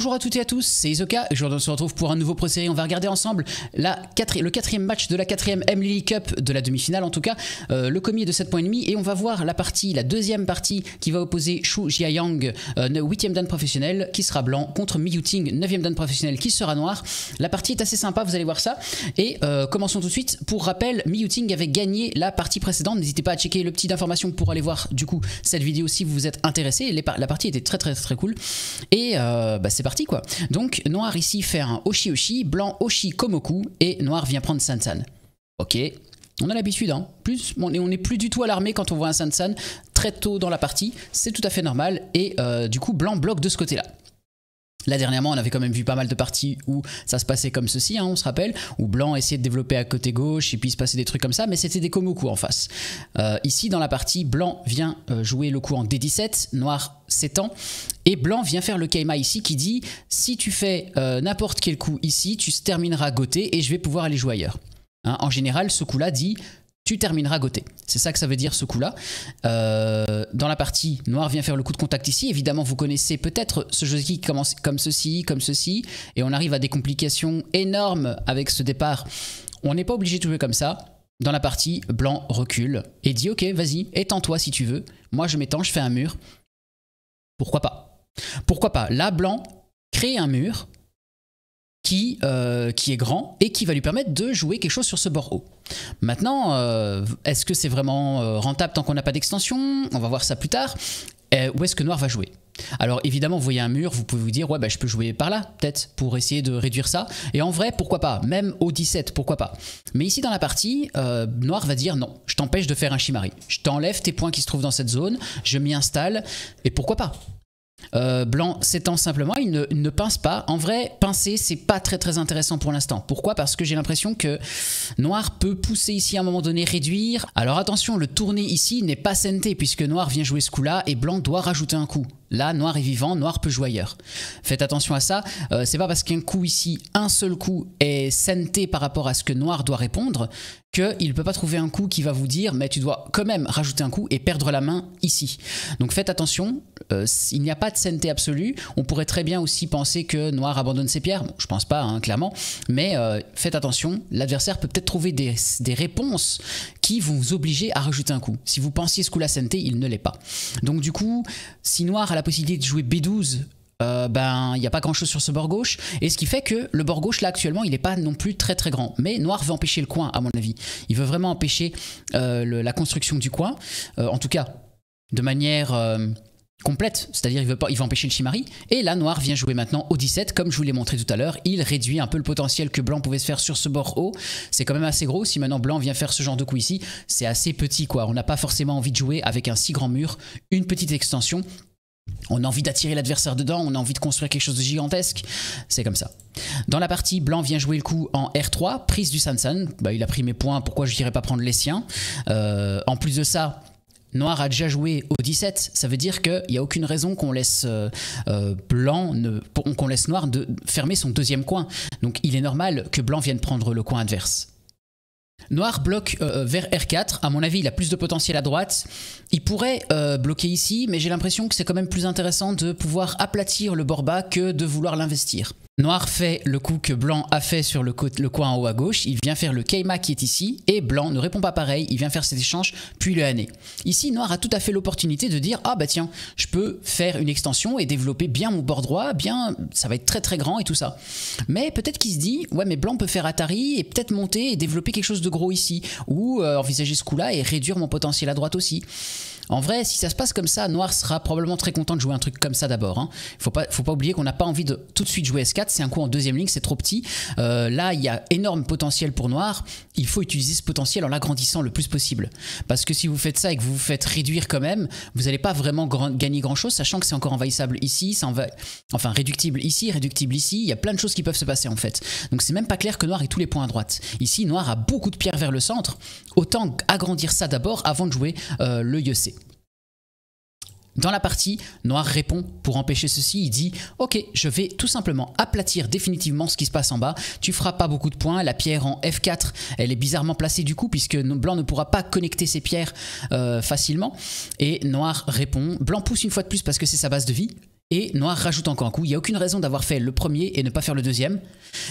Bonjour à toutes et à tous, c'est Isoka et aujourd'hui on se retrouve pour un nouveau procès. On va regarder ensemble la le quatrième match de la quatrième M e Cup de la demi-finale en tout cas, euh, le commis est de 7.5, et on va voir la partie, la deuxième partie qui va opposer Shu Jiayang, 8ème euh, dan professionnel qui sera blanc contre Miyuting, 9ème dan professionnel qui sera noir. La partie est assez sympa, vous allez voir ça. Et euh, commençons tout de suite. Pour rappel, Miyuting avait gagné la partie précédente. N'hésitez pas à checker le petit d'information pour aller voir du coup cette vidéo si vous vous êtes intéressé. la partie était très très très cool. Et bah, c'est parti donc noir ici fait un Oshi Oshi, blanc Oshi Komoku et noir vient prendre Sansan. Ok, on a l'habitude, hein. Plus, on n'est plus du tout alarmé quand on voit un Sansan très tôt dans la partie. C'est tout à fait normal. Et euh, du coup, blanc bloque de ce côté-là. Là dernièrement, on avait quand même vu pas mal de parties où ça se passait comme ceci, hein, on se rappelle, où Blanc essayait de développer à côté gauche et puis il se passait des trucs comme ça, mais c'était des Komoku en face. Euh, ici, dans la partie, Blanc vient euh, jouer le coup en D17, Noir s'étend, et Blanc vient faire le kima ici qui dit « Si tu fais euh, n'importe quel coup ici, tu termineras goté et je vais pouvoir aller jouer ailleurs. Hein, en général, ce coup-là dit tu termineras goté. C'est ça que ça veut dire ce coup-là. Euh, dans la partie, Noir vient faire le coup de contact ici. Évidemment, vous connaissez peut-être ce jeu qui commence comme ceci, comme ceci, et on arrive à des complications énormes avec ce départ. On n'est pas obligé de jouer comme ça. Dans la partie, Blanc recule et dit ok, vas-y, étends-toi si tu veux. Moi, je m'étends, je fais un mur. Pourquoi pas Pourquoi pas Là, Blanc crée un mur euh, qui, est grand et qui va lui permettre de jouer quelque chose sur ce bord haut. Maintenant, euh, est-ce que c'est vraiment euh, rentable tant qu'on n'a pas d'extension On va voir ça plus tard. où est-ce que Noir va jouer alors évidemment, vous voyez un mur, vous pouvez vous dire, ouais, bah, je peux jouer par là, peut-être, pour essayer de réduire ça. Et en vrai, pourquoi pas Même au 17, pourquoi pas Mais ici, dans la partie, Noir va dire, non, je t'empêche de faire un chimari. Je t'enlève tes points qui se trouvent dans cette zone, je m'y installe, et pourquoi pas euh, Blanc s'étend simplement, il ne, pince pas. En vrai, pincer, c'est pas très très intéressant pour l'instant. Pourquoi Parce que j'ai l'impression que Noir peut pousser ici à un moment donné, réduire. Alors attention, le tourner ici n'est pas senté puisque Noir vient jouer ce coup-là et Blanc doit rajouter un coup. Là, noir est vivant, noir peut jouer Faites attention à ça. Euh, c'est pas parce qu'un coup ici, un seul coup, est sainté par rapport à ce que noir doit répondre, qu'il ne peut pas trouver un coup qui va vous dire, mais tu dois quand même rajouter un coup et perdre la main ici. Donc faites attention, euh, il n'y a pas de sainteté absolue. On pourrait très bien aussi penser que noir abandonne ses pierres. je pense pas, hein, clairement. Mais euh, faites attention, l'adversaire peut peut-être trouver des, réponses qui vont vous obliger à rajouter un coup. Si vous pensiez ce coup-là sainteté, il ne l'est pas. Donc du coup, si noir a la possibilité de jouer B12 euh, ben il n'y a pas grand chose sur ce bord gauche et ce qui fait que le bord gauche là actuellement il n'est pas non plus très très grand mais noir veut empêcher le coin à mon avis il veut vraiment empêcher euh, la construction du coin euh, en tout cas de manière complète, c'est-à-dire il veut pas, il veut empêcher le Chimari. Et là, Noir vient jouer maintenant au 17, comme je vous l'ai montré tout à l'heure. Il réduit un peu le potentiel que Blanc pouvait se faire sur ce bord haut. C'est quand même assez gros. Si maintenant Blanc vient faire ce genre de coup ici, c'est assez petit quoi. On n'a pas forcément envie de jouer avec un si grand mur, une petite extension on a envie d'attirer l'adversaire dedans, on a envie de construire quelque chose de gigantesque. C'est comme ça. Dans la partie, Blanc vient jouer le coup en R3, prise du Sansan. Bah, il a pris mes points, pourquoi je n'irais pas prendre les siens euh, En plus de ça, Noir a déjà joué au 17, ça veut dire qu'il n'y a aucune raison qu'on laisse euh, euh, Blanc, qu'on laisse Noir de fermer son deuxième coin. Donc il est normal que Blanc vienne prendre le coin adverse. Noir bloque euh, euh, vers R4. À mon avis, il a plus de potentiel à droite. Il pourrait euh, bloquer ici, mais j'ai l'impression que c'est quand même plus intéressant de pouvoir aplatir le Borba que de vouloir l'investir. Noir fait le coup que Blanc a fait sur le, coin en haut à gauche, il vient faire le Keima qui est ici, et Blanc ne répond pas pareil, il vient faire cet échange, puis le Hané. Ici, Noir a tout à fait l'opportunité de dire « Ah bah tiens, je peux faire une extension et développer bien mon bord droit, bien, ça va être très très grand et tout ça. » Mais peut-être qu'il se dit « Ouais mais Blanc peut faire Atari et peut-être monter et développer quelque chose de gros ici, ou euh, envisager ce coup-là et réduire mon potentiel à droite aussi. » En vrai, si ça se passe comme ça, Noir sera probablement très content de jouer un truc comme ça d'abord. Hein. Il Faut pas, faut pas oublier qu'on n'a pas envie de tout de suite jouer S4. C'est un coup en deuxième ligne, c'est trop petit. Euh, là, il y a énorme potentiel pour Noir. Il faut utiliser ce potentiel en l'agrandissant le plus possible. Parce que si vous faites ça et que vous vous faites réduire quand même, vous n'allez pas vraiment gagner grand chose, sachant que c'est encore envahissable ici, enfin réductible ici, réductible ici. Il y a plein de choses qui peuvent se passer en fait. Donc c'est même pas clair que Noir ait tous les points à droite. Ici, Noir a beaucoup de pierres vers le centre. Autant agrandir ça d'abord avant de jouer euh, le IEC. Dans la partie, Noir répond pour empêcher ceci, il dit « Ok, je vais tout simplement aplatir définitivement ce qui se passe en bas, tu feras pas beaucoup de points, la pierre en F4, elle est bizarrement placée du coup puisque Blanc ne pourra pas connecter ses pierres euh, facilement. » Et Noir répond « Blanc pousse une fois de plus parce que c'est sa base de vie, et Noir rajoute encore un coup. Il n'y a aucune raison d'avoir fait le premier et ne pas faire le deuxième.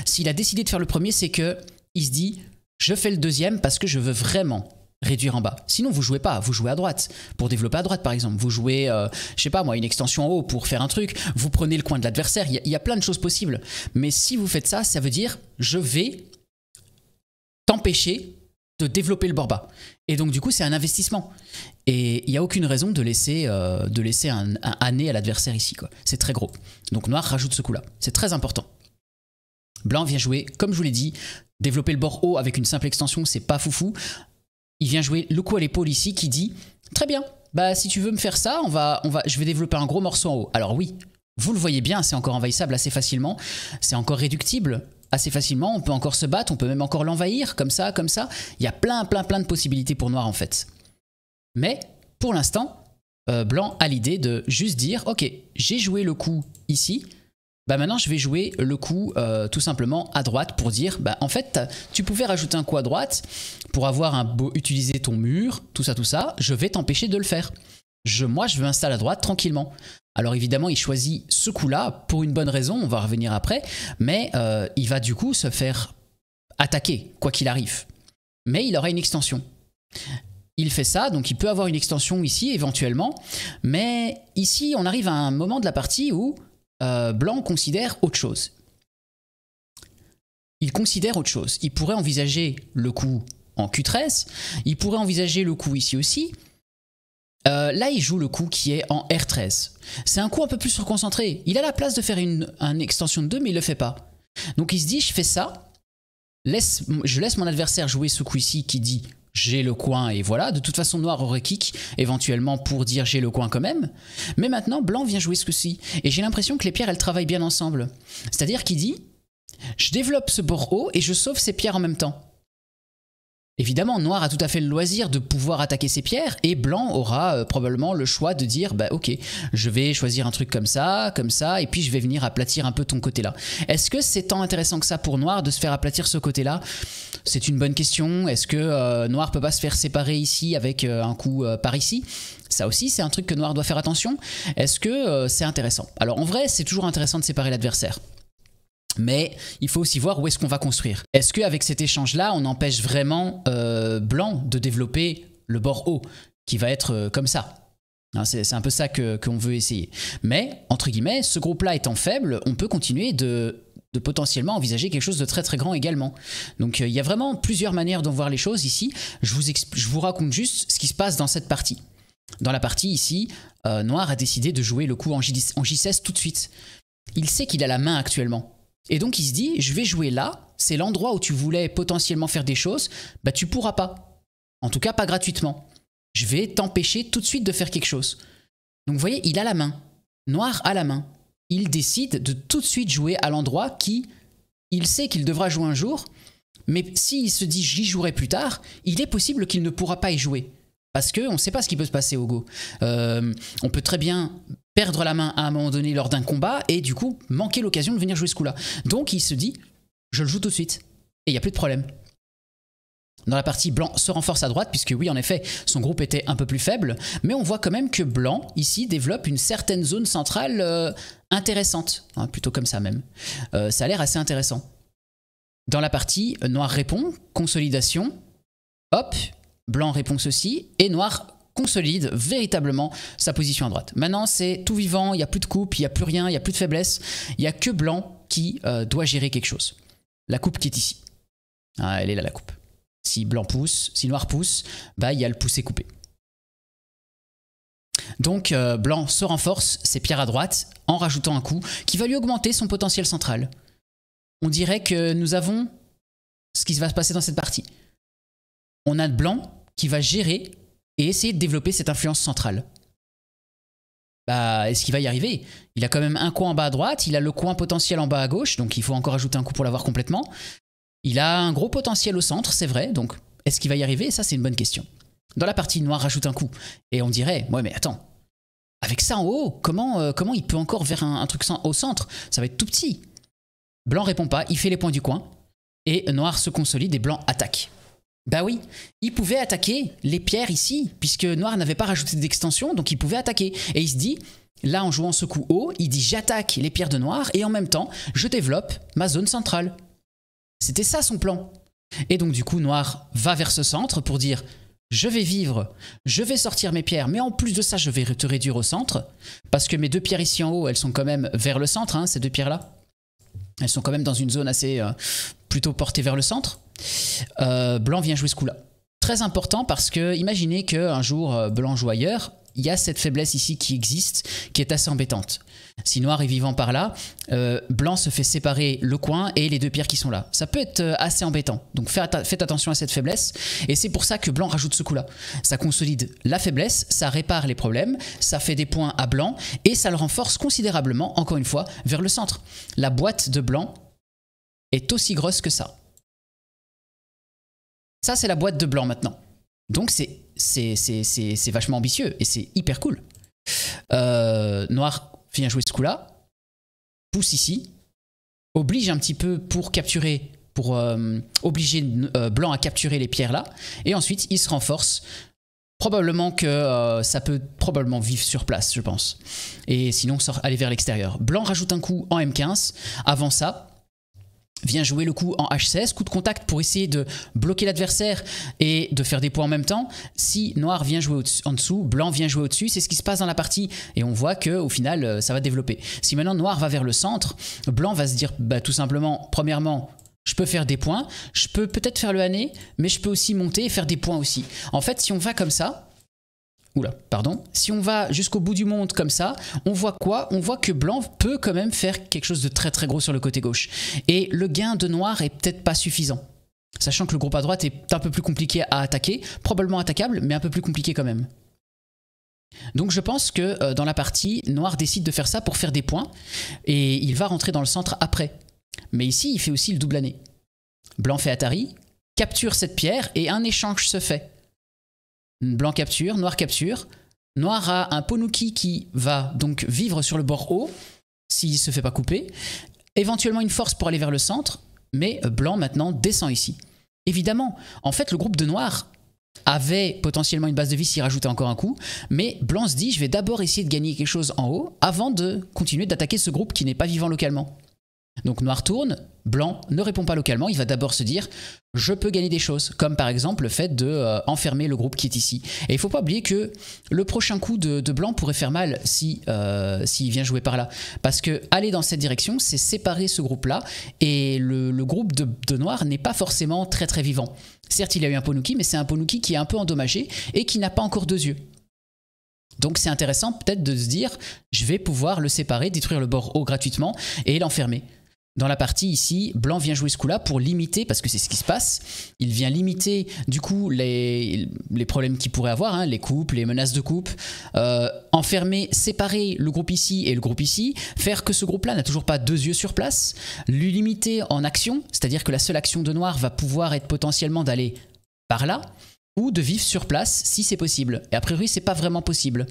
S'il a décidé de faire le premier, c'est que il se dit je fais le deuxième parce que je veux vraiment réduire en bas. Sinon, vous jouez pas, vous jouez à droite pour développer à droite par exemple. Vous jouez, euh, je sais pas moi, une extension en haut pour faire un truc. Vous prenez le coin de l'adversaire. Il y, a plein de choses possibles. Mais si vous faites ça, ça veut dire je vais t'empêcher de développer le bord bas. Et donc du coup, c'est un investissement. Et il n'y a aucune raison de laisser, euh, de laisser un, un année à l'adversaire ici. C'est très gros. Donc noir rajoute ce coup-là. C'est très important. Blanc vient jouer, comme je vous l'ai dit, développer le bord haut avec une simple extension, c'est pas foufou il vient jouer le coup à l'épaule ici qui dit Très bien, bah si tu veux me faire ça, on va, on va, je vais développer un gros morceau en haut. Alors oui, vous le voyez bien, c'est encore envahissable assez facilement, c'est encore réductible assez facilement, on peut encore se battre, on peut même encore l'envahir, comme ça, comme ça. Il y a plein, plein, plein de possibilités pour noir en fait. Mais pour l'instant, euh, blanc a l'idée de juste dire Ok, j'ai joué le coup ici, bah, maintenant je vais jouer le coup euh, tout simplement à droite pour dire bah en fait tu pouvais rajouter un coup à droite pour avoir un beau utiliser ton mur, tout ça tout ça, je vais t'empêcher de le faire. Je, moi je veux installer à droite tranquillement. Alors évidemment il choisit ce coup là pour une bonne raison, on va revenir après, mais euh, il va du coup se faire attaquer quoi qu'il arrive. Mais il aura une extension. Il fait ça, donc il peut avoir une extension ici éventuellement, mais ici on arrive à un moment de la partie où euh, Blanc considère autre chose. Il considère autre chose. Il pourrait envisager le coup en Q13, il pourrait envisager le coup ici aussi. Euh, là, il joue le coup qui est en R13. C'est un coup un peu plus surconcentré. Il a la place de faire une, extension de 2, mais il ne le fait pas. Donc il se dit, je fais ça, je laisse mon adversaire jouer ce coup ici qui dit j'ai le coin et voilà. De toute façon, noir aurait kick éventuellement pour dire j'ai le coin quand même. Mais maintenant, blanc vient jouer ce que ci Et j'ai l'impression que les pierres, elles travaillent bien ensemble. C'est-à-dire qu'il dit, je développe ce bord haut et je sauve ces pierres en même temps. Évidemment, noir a tout à fait le loisir de pouvoir attaquer ses pierres et blanc aura euh, probablement le choix de dire bah OK, je vais choisir un truc comme ça, comme ça et puis je vais venir aplatir un peu ton côté-là. Est-ce que c'est tant intéressant que ça pour noir de se faire aplatir ce côté-là C'est une bonne question. Est-ce que euh, noir peut pas se faire séparer ici avec euh, un coup par ici ça aussi, c'est un truc que Noir doit faire attention. Est-ce que c'est intéressant Alors en vrai, c'est toujours intéressant de séparer l'adversaire. Mais il faut aussi voir où est-ce qu'on va construire. Est-ce qu'avec cet échange-là, on empêche vraiment euh, Blanc de développer le bord haut, qui va être euh, comme ça hein, c'est un peu ça qu'on veut essayer. Mais, entre guillemets, ce groupe-là étant faible, on peut continuer de, de, potentiellement envisager quelque chose de très très grand également. Donc euh, il y a vraiment plusieurs manières d'en voir les choses ici. Je vous, je vous raconte juste ce qui se passe dans cette partie. Dans la partie ici, Noir a décidé de jouer le coup en, J en J16 tout de suite. Il sait qu'il a la main actuellement. Et donc il se dit, je vais jouer là, c'est l'endroit où tu voulais potentiellement faire des choses, bah tu pourras pas. En tout cas pas gratuitement. Je vais t'empêcher tout de suite de faire quelque chose. Donc vous voyez, il a la main. Noir a la main. Il décide de tout de suite jouer à l'endroit qui, il sait qu'il devra jouer un jour, mais s'il se dit j'y jouerai plus tard, il est possible qu'il ne pourra pas y jouer. Parce qu'on ne sait pas ce qui peut se passer au Go. Euh, on peut très bien perdre la main à un moment donné lors d'un combat et du coup manquer l'occasion de venir jouer ce coup-là. Donc il se dit, je le joue tout de suite et il n'y a plus de problème. Dans la partie, Blanc se renforce à droite, puisque oui, en effet, son groupe était un peu plus faible, mais on voit quand même que Blanc, ici, développe une certaine zone centrale euh, intéressante, hein, plutôt comme ça même. Euh, ça a l'air assez intéressant. Dans la partie, Noir répond, consolidation, hop, Blanc répond ceci, et Noir consolide véritablement sa position à droite. Maintenant, c'est tout vivant, il n'y a plus de coupe, il n'y a plus rien, il n'y a plus de faiblesse, il n'y a que Blanc qui euh, doit gérer quelque chose. La coupe qui est ici. Ah, elle est là, la coupe. Si Blanc pousse, si Noir pousse, bah, il y a le poussé coupé. Donc euh, Blanc se renforce, ses pierres à droite, en rajoutant un coup qui va lui augmenter son potentiel central. On dirait que nous avons ce qui va se passer dans cette partie. On a Blanc qui va gérer et essayer de développer cette influence centrale. Bah, est-ce qu'il va y arriver Il a quand même un coin en bas à droite, il a le coin potentiel en bas à gauche, donc il faut encore ajouter un coup pour l'avoir complètement. Il a un gros potentiel au centre, c'est vrai, donc est-ce qu'il va y arriver Ça, c'est une bonne question. Dans la partie noire, rajoute un coup. Et on dirait, ouais, mais attends, avec ça en haut, comment, euh, comment il peut encore vers un, truc au centre Ça va être tout petit. Blanc répond pas, il fait les points du coin. Et noir se consolide et blanc attaque. Bah oui, il pouvait attaquer les pierres ici, puisque Noir n'avait pas rajouté d'extension, donc il pouvait attaquer. Et il se dit, là en jouant ce coup haut, il dit j'attaque les pierres de Noir, et en même temps, je développe ma zone centrale. C'était ça son plan. Et donc du coup, Noir va vers ce centre pour dire je vais vivre, je vais sortir mes pierres, mais en plus de ça, je vais te réduire au centre, parce que mes deux pierres ici en haut, elles sont quand même vers le centre, hein, ces deux pierres-là. Elles sont quand même dans une zone assez euh, plutôt portée vers le centre. Euh, Blanc vient jouer ce coup-là. Très important parce que imaginez qu'un jour euh, Blanc joue ailleurs, il y a cette faiblesse ici qui existe, qui est assez embêtante. Si Noir est vivant par là, euh, Blanc se fait séparer le coin et les deux pierres qui sont là. Ça peut être assez embêtant. Donc faites attention à cette faiblesse. Et c'est pour ça que Blanc rajoute ce coup-là. Ça consolide la faiblesse, ça répare les problèmes, ça fait des points à Blanc et ça le renforce considérablement, encore une fois, vers le centre. La boîte de Blanc est aussi grosse que ça. Ça, c'est la boîte de blanc maintenant. Donc, c'est vachement ambitieux et c'est hyper cool. Euh, noir vient jouer ce coup-là, pousse ici, oblige un petit peu pour capturer, pour euh, obliger euh, blanc à capturer les pierres là, et ensuite il se renforce. Probablement que ça peut probablement vivre sur place, je pense. Et sinon, sort, aller vers l'extérieur. Blanc rajoute un coup en M15. Avant ça, vient jouer le coup en H16, coup de contact pour essayer de bloquer l'adversaire et de faire des points en même temps. Si noir vient jouer en dessous, blanc vient jouer au-dessus, c'est ce qui se passe dans la partie et on voit que au final euh, ça va développer. Si maintenant noir va vers le centre, blanc va se dire bah, tout simplement premièrement je peux faire des points, je peux peut-être faire le hanné, mais je peux aussi monter et faire des points aussi. En fait, si on va comme ça, Oula, pardon. Si on va jusqu'au bout du monde comme ça, on voit quoi On voit que blanc peut quand même faire quelque chose de très très gros sur le côté gauche. Et le gain de noir est peut-être pas suffisant. Sachant que le groupe à droite est un peu plus compliqué à attaquer, probablement attaquable, mais un peu plus compliqué quand même. Donc je pense que euh, dans la partie, Noir décide de faire ça pour faire des points, et il va rentrer dans le centre après. Mais ici, il fait aussi le double année. Blanc fait Atari, capture cette pierre, et un échange se fait blanc capture, noir capture. Noir a un Ponuki qui va donc vivre sur le bord haut, s'il se fait pas couper. Éventuellement une force pour aller vers le centre, mais blanc maintenant descend ici. Évidemment, en fait, le groupe de noir avait potentiellement une base de vie s'il rajoutait encore un coup, mais blanc se dit je vais d'abord essayer de gagner quelque chose en haut avant de continuer d'attaquer ce groupe qui n'est pas vivant localement. Donc noir tourne, blanc ne répond pas localement, il va d'abord se dire je peux gagner des choses, comme par exemple le fait de euh, enfermer le groupe qui est ici. Et il faut pas oublier que le prochain coup de, blanc pourrait faire mal euh, s'il vient jouer par là, parce que aller dans cette direction, c'est séparer ce groupe là, et le, groupe de, de noir n'est pas forcément très très vivant. Certes, il y a eu un Ponuki, mais c'est un Ponuki qui est un peu endommagé et qui n'a pas encore deux yeux. Donc c'est intéressant peut-être de se dire, je vais pouvoir le séparer, détruire le bord haut gratuitement et l'enfermer dans la partie ici, Blanc vient jouer ce coup-là pour limiter, parce que c'est ce qui se passe, il vient limiter du coup les, problèmes qu'il pourrait avoir, hein, les coupes, les menaces de coupe, euh, enfermer, séparer le groupe ici et le groupe ici, faire que ce groupe-là n'a toujours pas deux yeux sur place, lui limiter en action, c'est-à-dire que la seule action de noir va pouvoir être potentiellement d'aller par là, ou de vivre sur place si c'est possible. Et a priori, c'est pas vraiment possible.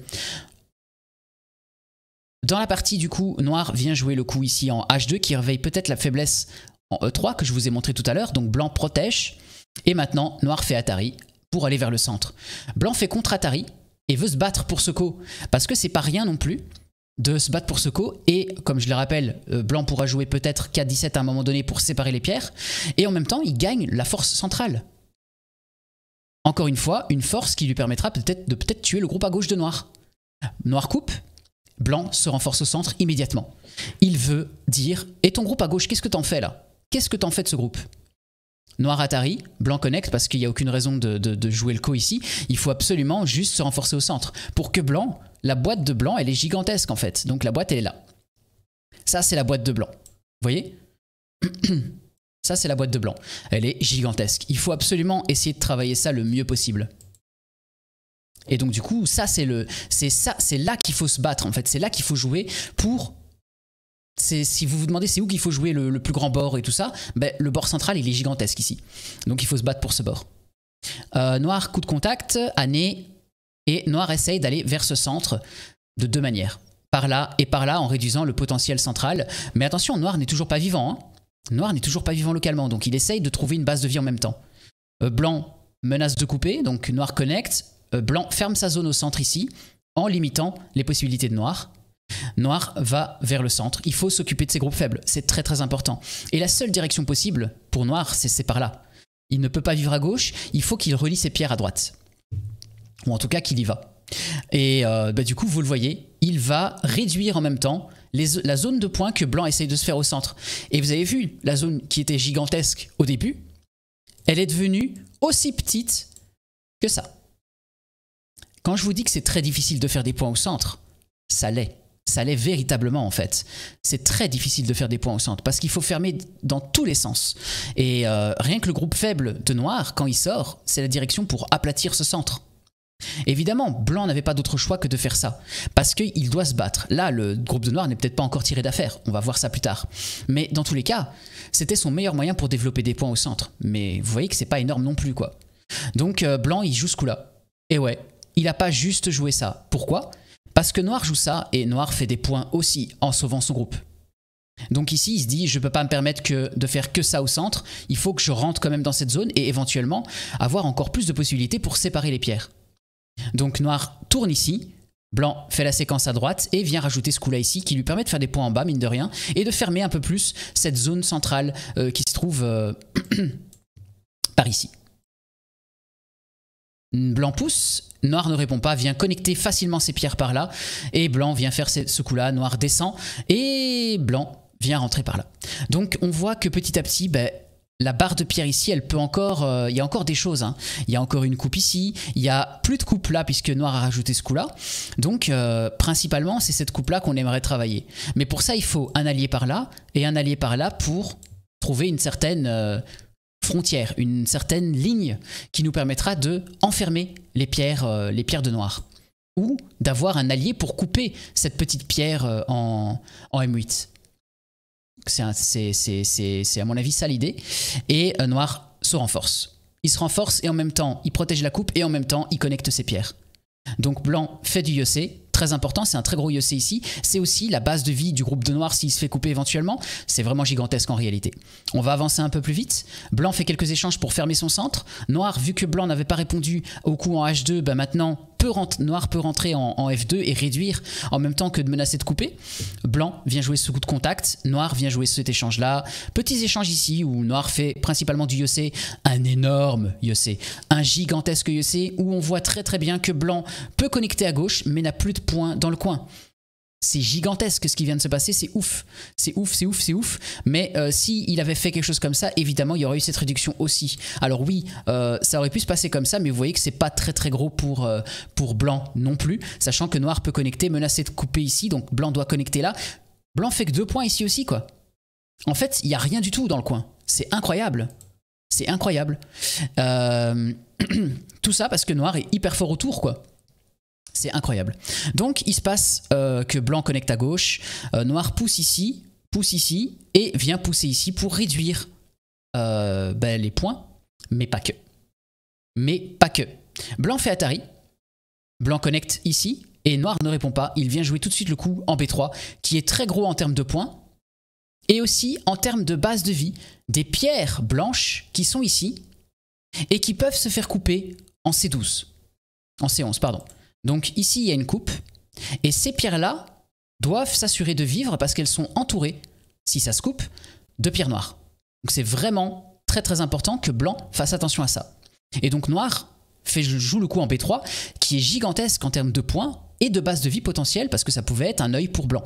Dans la partie du coup, noir vient jouer le coup ici en H2 qui réveille peut-être la faiblesse en E3 que je vous ai montré tout à l'heure. Donc blanc protège et maintenant noir fait Atari pour aller vers le centre. Blanc fait contre Atari et veut se battre pour ce coup parce que c'est pas rien non plus de se battre pour ce coup et comme je le rappelle, euh, blanc pourra jouer peut-être K17 à un moment donné pour séparer les pierres et en même temps il gagne la force centrale. Encore une fois, une force qui lui permettra peut-être de peut-être tuer le groupe à gauche de noir. Noir coupe, Blanc se renforce au centre immédiatement. Il veut dire Et ton groupe à gauche, qu'est-ce que t'en fais là Qu'est-ce que t'en fais de ce groupe Noir Atari, blanc connect parce qu'il n'y a aucune raison de, de, jouer le co ici. Il faut absolument juste se renforcer au centre. Pour que blanc, la boîte de blanc, elle est gigantesque en fait. Donc la boîte, elle est là. Ça, c'est la boîte de blanc. Vous voyez Ça, c'est la boîte de blanc. Elle est gigantesque. Il faut absolument essayer de travailler ça le mieux possible. Et donc du coup, ça c'est le, ça, c'est là qu'il faut se battre en fait. C'est là qu'il faut jouer pour si vous vous demandez c'est où qu'il faut jouer le, plus grand bord et tout ça, ben, le bord central il est gigantesque ici. Donc il faut se battre pour ce bord. Euh, noir coup de contact, année, et Noir essaye d'aller vers ce centre de deux manières. Par là et par là en réduisant le potentiel central. Mais attention, Noir n'est toujours pas vivant. Hein. Noir n'est toujours pas vivant localement, donc il essaye de trouver une base de vie en même temps. Euh, blanc menace de couper, donc Noir connecte, euh, blanc ferme sa zone au centre ici, en limitant les possibilités de noir. Noir va vers le centre. Il faut s'occuper de ses groupes faibles. C'est très très important. Et la seule direction possible pour noir, c'est par là. Il ne peut pas vivre à gauche. Il faut qu'il relie ses pierres à droite. Ou en tout cas qu'il y va. Et euh, bah, du coup, vous le voyez, il va réduire en même temps la zone de points que Blanc essaye de se faire au centre. Et vous avez vu, la zone qui était gigantesque au début, elle est devenue aussi petite que ça. Quand je vous dis que c'est très difficile de faire des points au centre, ça l'est. Ça l'est véritablement en fait. C'est très difficile de faire des points au centre parce qu'il faut fermer dans tous les sens. Et euh, rien que le groupe faible de noir, quand il sort, c'est la direction pour aplatir ce centre. Évidemment, blanc n'avait pas d'autre choix que de faire ça, parce qu'il doit se battre. Là, le groupe de Noir n'est peut-être pas encore tiré d'affaire, on va voir ça plus tard. Mais dans tous les cas, c'était son meilleur moyen pour développer des points au centre. Mais vous voyez que c'est pas énorme non plus, quoi. Donc, euh, blanc, il joue ce coup-là. Et ouais, il n'a pas juste joué ça. Pourquoi Parce que Noir joue ça et Noir fait des points aussi en sauvant son groupe. Donc ici, il se dit, je ne peux pas me permettre de faire que ça au centre, il faut que je rentre quand même dans cette zone et éventuellement avoir encore plus de possibilités pour séparer les pierres. Donc noir tourne ici, blanc fait la séquence à droite et vient rajouter ce coup-là ici qui lui permet de faire des points en bas, mine de rien, et de fermer un peu plus cette zone centrale euh, qui se trouve euh, par ici. Blanc pousse, Noir ne répond pas, vient connecter facilement ses pierres par là, et Blanc vient faire ce coup-là, Noir descend, et Blanc vient rentrer par là. Donc on voit que petit à petit, ben, la barre de pierre ici, elle peut encore, euh, il y a encore des choses. Hein. Il y a encore une coupe ici, il y a plus de coupe là puisque Noir a rajouté ce coup-là. Donc euh, principalement, c'est cette coupe là qu'on aimerait travailler. Mais pour ça, il faut un allié par là et un allié par là pour trouver une certaine euh, frontière, une certaine ligne qui nous permettra de enfermer les pierres, euh, les pierres de noir. Ou d'avoir un allié pour couper cette petite pierre euh, en, en M8. C'est à mon avis ça l'idée. Et euh, Noir se renforce. Il se renforce et en même temps, il protège la coupe et en même temps, il connecte ses pierres. Donc Blanc fait du Yossé, très important, c'est un très gros IEC ici. C'est aussi la base de vie du groupe de noir s'il se fait couper éventuellement. C'est vraiment gigantesque en réalité. On va avancer un peu plus vite. Blanc fait quelques échanges pour fermer son centre. Noir, vu que Blanc n'avait pas répondu au coup en H2, bah ben maintenant noir peut rentrer en, F2 et réduire en même temps que de menacer de couper. Blanc vient jouer ce coup de contact, noir vient jouer cet échange-là. Petits échanges ici où noir fait principalement du Yossé, un énorme Yossé, un gigantesque Yossé où on voit très très bien que blanc peut connecter à gauche mais n'a plus de points dans le coin c'est gigantesque ce qui vient de se passer, c'est ouf, c'est ouf, c'est ouf, c'est ouf. Mais euh, si s'il avait fait quelque chose comme ça, évidemment, il y aurait eu cette réduction aussi. Alors oui, euh, ça aurait pu se passer comme ça, mais vous voyez que c'est pas très très gros pour, euh, pour blanc non plus, sachant que noir peut connecter, menacer de couper ici, donc blanc doit connecter là. Blanc fait que deux points ici aussi, quoi. En fait, il n'y a rien du tout dans le coin. C'est incroyable. C'est incroyable. tout ça parce que noir est hyper fort autour, quoi. C'est incroyable. Donc il se passe euh, que blanc connecte à gauche, euh, noir pousse ici, pousse ici, et vient pousser ici pour réduire euh, ben, les points, mais pas que. Mais pas que. Blanc fait Atari, blanc connecte ici, et noir ne répond pas. Il vient jouer tout de suite le coup en B3, qui est très gros en termes de points, et aussi en termes de base de vie, des pierres blanches qui sont ici, et qui peuvent se faire couper en C12. En C11, pardon. Donc ici, il y a une coupe. Et ces pierres-là doivent s'assurer de vivre parce qu'elles sont entourées, si ça se coupe, de pierres noires. Donc c'est vraiment très très important que blanc fasse attention à ça. Et donc noir joue le coup en P3, qui est gigantesque en termes de points et de base de vie potentielle, parce que ça pouvait être un œil pour blanc.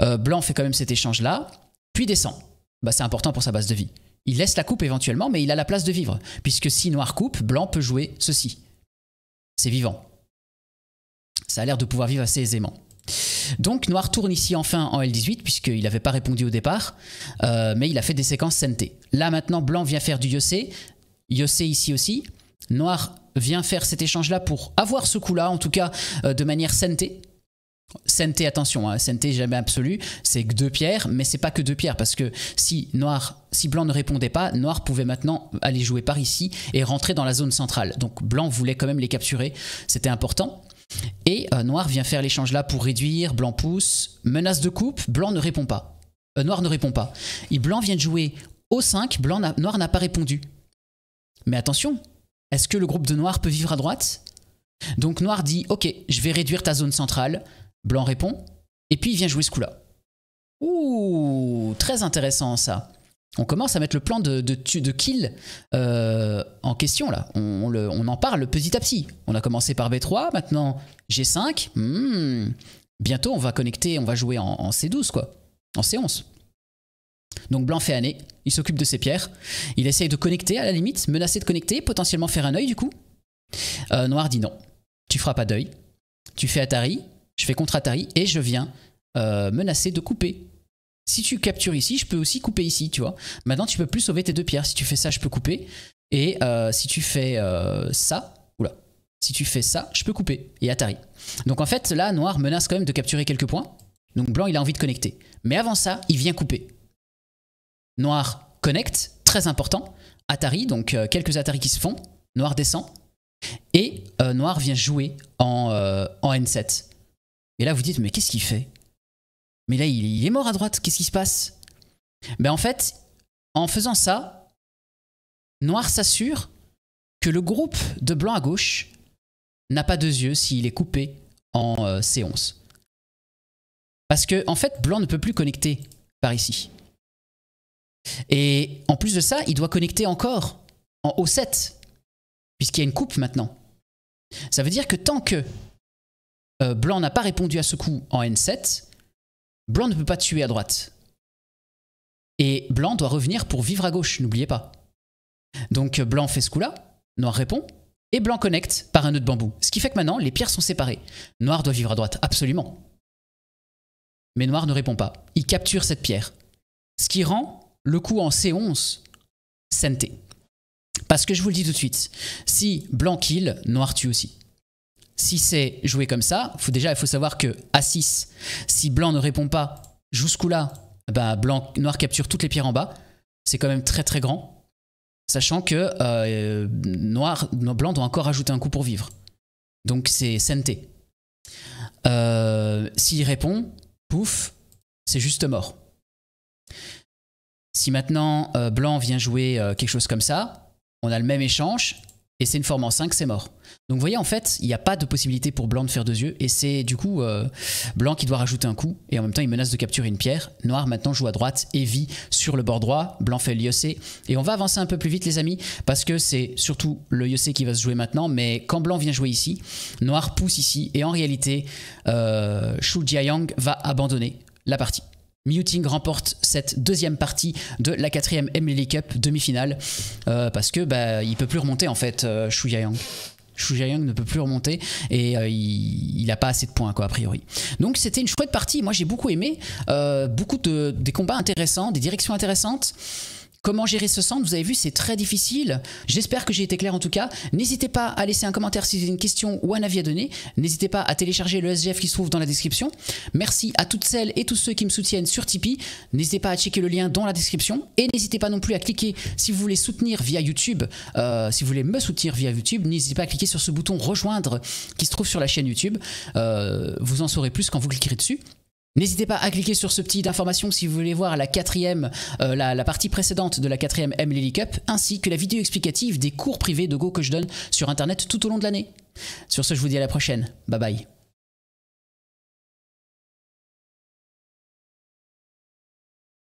Euh, blanc fait quand même cet échange-là, puis descend. Bah, c'est important pour sa base de vie. Il laisse la coupe éventuellement, mais il a la place de vivre, puisque si noir coupe, blanc peut jouer ceci. C'est vivant ça a l'air de pouvoir vivre assez aisément. Donc Noir tourne ici enfin en L18 puisqu'il n'avait pas répondu au départ, euh, mais il a fait des séquences sente Là maintenant Blanc vient faire du Yossé, Yossé ici aussi, Noir vient faire cet échange là pour avoir ce coup là en tout cas euh, de manière sente sente attention, hein, jamais absolu, c'est que deux pierres, mais c'est pas que deux pierres parce que si Noir, si Blanc ne répondait pas, Noir pouvait maintenant aller jouer par ici et rentrer dans la zone centrale. Donc Blanc voulait quand même les capturer, c'était important. Et euh, noir vient faire l'échange là pour réduire, blanc pousse, menace de coupe, blanc ne répond pas. Euh, noir ne répond pas. Et blanc vient de jouer au 5, blanc noir n'a pas répondu. Mais attention, est-ce que le groupe de noir peut vivre à droite Donc noir dit OK, je vais réduire ta zone centrale. Blanc répond et puis il vient jouer ce coup-là. Ouh, très intéressant ça on commence à mettre le plan de, de kill euh, en question là. On, en parle petit à petit. On a commencé par B3, maintenant G5. Hmm. bientôt on va connecter, on va jouer en, C12 quoi, en C11. Donc Blanc fait année, il s'occupe de ses pierres, il essaye de connecter à la limite, menacer de connecter, potentiellement faire un œil du coup. Euh, Noir dit non, tu feras pas d'œil, tu fais Atari, je fais contre Atari et je viens euh, menacer de couper si tu captures ici, je peux aussi couper ici, tu vois. Maintenant, tu peux plus sauver tes deux pierres. Si tu fais ça, je peux couper. Et euh, si tu fais euh, ça, oula, si tu fais ça, je peux couper. Et Atari. Donc en fait, là, noir menace quand même de capturer quelques points. Donc blanc, il a envie de connecter. Mais avant ça, il vient couper. Noir connecte, très important. Atari, donc euh, quelques Atari qui se font. Noir descend. Et noir vient jouer en, en N7. Et là, vous dites, mais qu'est-ce qu'il fait mais là, il, est mort à droite. Qu'est-ce qui se passe Ben en fait, en faisant ça, Noir s'assure que le groupe de blanc à gauche n'a pas deux yeux s'il est coupé en euh, C11. Parce que, en fait, blanc ne peut plus connecter par ici. Et en plus de ça, il doit connecter encore en O7, puisqu'il y a une coupe maintenant. Ça veut dire que tant que euh, blanc n'a pas répondu à ce coup en N7, Blanc ne peut pas tuer à droite. Et Blanc doit revenir pour vivre à gauche, n'oubliez pas. Donc euh, Blanc fait ce coup-là, Noir répond, et Blanc connecte par un nœud de bambou. Ce qui fait que maintenant, les pierres sont séparées. Noir doit vivre à droite, absolument. Mais Noir ne répond pas. Il capture cette pierre. Ce qui rend le coup en C11 sainté. Parce que je vous le dis tout de suite, si Blanc kill, Noir tue aussi si c'est joué comme ça, faut déjà il faut savoir que A6, si blanc ne répond pas jusqu'où là, bah, blanc noir capture toutes les pierres en bas. C'est quand même très très grand, sachant que euh, noir blanc doit encore ajouter un coup pour vivre. Donc c'est santé. Euh, s'il répond, pouf, c'est juste mort. Si maintenant euh, blanc vient jouer quelque chose comme ça, on a le même échange, et c'est une forme en 5, c'est mort. Donc vous voyez, en fait, il n'y a pas de possibilité pour Blanc de faire deux yeux, et c'est du coup euh, Blanc qui doit rajouter un coup, et en même temps il menace de capturer une pierre. Noir maintenant joue à droite et vit sur le bord droit, Blanc fait l'IEC, et on va avancer un peu plus vite les amis, parce que c'est surtout le yose qui va se jouer maintenant, mais quand Blanc vient jouer ici, Noir pousse ici, et en réalité, euh, Shu Jiayang va abandonner la partie. Muting remporte cette deuxième partie de la quatrième Emily Cup demi-finale euh, parce que bah, il peut plus remonter en fait Shu euh, Yang. Shu Yang ne peut plus remonter et euh, il n'a pas assez de points quoi a priori. Donc c'était une chouette partie, moi j'ai beaucoup aimé, beaucoup de, des combats intéressants, des directions intéressantes. Comment gérer ce centre Vous avez vu, c'est très difficile. J'espère que j'ai été clair en tout cas. N'hésitez pas à laisser un commentaire si vous avez une question ou un avis à donner. N'hésitez pas à télécharger le SGF qui se trouve dans la description. Merci à toutes celles et tous ceux qui me soutiennent sur Tipeee. N'hésitez pas à checker le lien dans la description. Et n'hésitez pas non plus à cliquer si vous voulez soutenir via YouTube. Euh, si vous voulez me soutenir via YouTube, n'hésitez pas à cliquer sur ce bouton rejoindre qui se trouve sur la chaîne YouTube. Euh, vous en saurez plus quand vous cliquerez dessus. N'hésitez pas à cliquer sur ce petit d'information si vous voulez voir la quatrième, euh, la, partie précédente de la quatrième M Lily Cup, ainsi que la vidéo explicative des cours privés de Go que je donne sur internet tout au long de l'année. Sur ce, je vous dis à la prochaine. Bye bye.